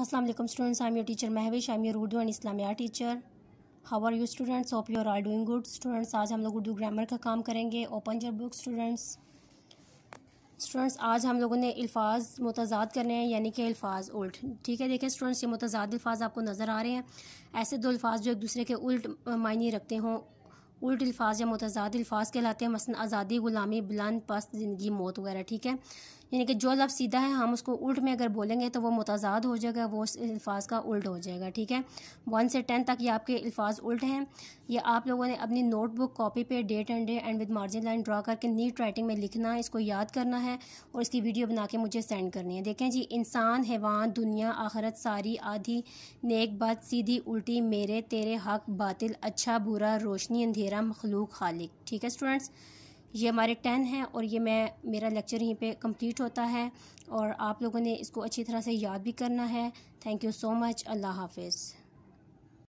Aslam students I am your teacher Mahvesh I am your Urdu and Islamiya teacher how are you students of you are are doing good students आज हम लोग Urdu grammar का काम करेंगे open जर book students students आज हम लोगों ने अल्फाज मुतजाद करने हैं यानी कि अल्फाज उल्ट ठीक है देखिए स्टूडेंट्स ये मुतजाद अल्फाज आपको नज़र आ रहे हैं ऐसे दो अल्फाज जो एक दूसरे के उल्ट मायने रखते हों उल्ट अल्फाज या मतजाद अल्फाज कहलाते हैं मसन आज़ादी ग़ुलामी बुलंद पस्त ज़िंदगी मौत वगैरह ठीक है यानी कि जो लफ्ज़ सीधा है हम उसको उल्ट में अगर बोलेंगे तो वो मतजाद हो जाएगा वो अल्फाज का उल्ट हो जाएगा ठीक है वन से टेन तक ये आपके अल्फाज उल्ट हैं ये आप लोगों ने अपनी नोटबुक कॉपी पे date and day and with margin line draw करके नीट राइटिंग में लिखना है इसको याद करना है और इसकी वीडियो बना के मुझे सेंड करनी है देखें जी इंसान हैवान दुनिया आखरत सारी आधी नेक बात सीधी उल्टी मेरे तेरे हक बातिल अच्छा बुरा रोशनी अंधेरा तेरह मखलूक खालिक ठीक है स्टूडेंट्स ये हमारे टेन हैं और ये मैं मेरा लेक्चर यहीं पे कंप्लीट होता है और आप लोगों ने इसको अच्छी तरह से याद भी करना है थैंक यू सो मच अल्लाह हाफिज़